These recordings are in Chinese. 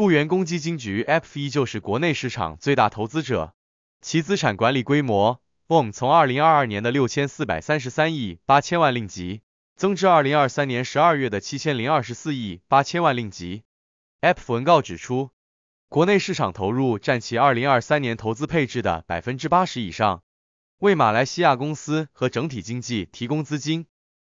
雇员公积金局 （APF） 依旧是国内市场最大投资者，其资产管理规模 （OM） 从2022年的6433亿8千万令吉增至2023年12月的7024亿8千万令吉。APF 文告指出，国内市场投入占其2023年投资配置的80%以上，为马来西亚公司和整体经济提供资金。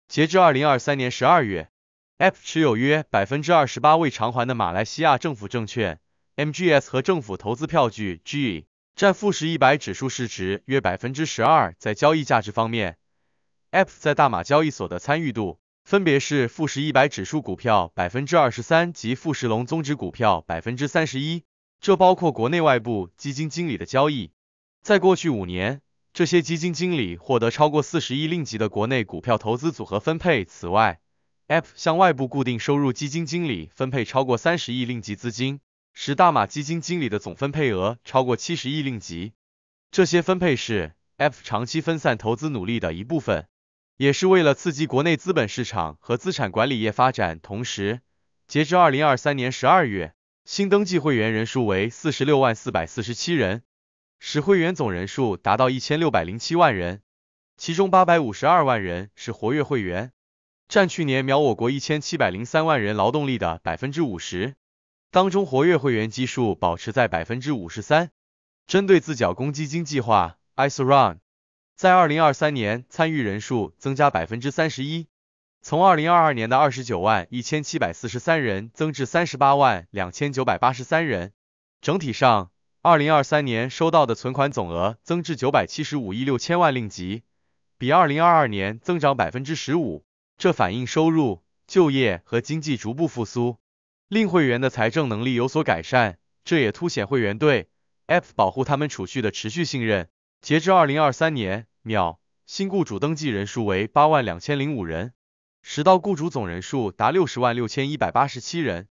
截至2023年12月。App 持有约百分之二十八未偿还的马来西亚政府证券 （MGS） 和政府投资票据 （G），占富时一百指数市值约百分之十二。在交易价值方面，App 在大马交易所的参与度分别是富时一百指数股票百分之二十三及富时隆综指股票百分之三十一，这包括国内外部基金经理的交易。在过去五年，这些基金经理获得超过四十亿令吉的国内股票投资组合分配。此外，App 向外部固定收入基金经理分配超过三十亿令吉资金，使大马基金经理的总分配额超过七十亿令吉。这些分配是 App 长期分散投资努力的一部分，也是为了刺激国内资本市场和资产管理业发展。同时，截至二零二三年十二月，新登记会员人数为四十六万四百四十七人，使会员总人数达到一千六百零七万人，其中八百五十二万人是活跃会员。占去年秒我国一千七百零三万人劳动力的百分之五十，当中活跃会员基数保持在百分之五十三。针对自缴公积金计划，ISRUN 在二零二三年参与人数增加百分之三十一，从二零二二年的二十九万一千七百四十三人增至三十八万两千九百八十三人。整体上，二零二三年收到的存款总额增至九百七十五亿六千万令吉，比二零二二年增长百分之十五。这反映收入、就业和经济逐步复苏，令会员的财政能力有所改善。这也凸显会员对 App 保护他们储蓄的持续信任。截至2023年，秒新雇主登记人数为82,005人，实到雇主总人数达606,187人。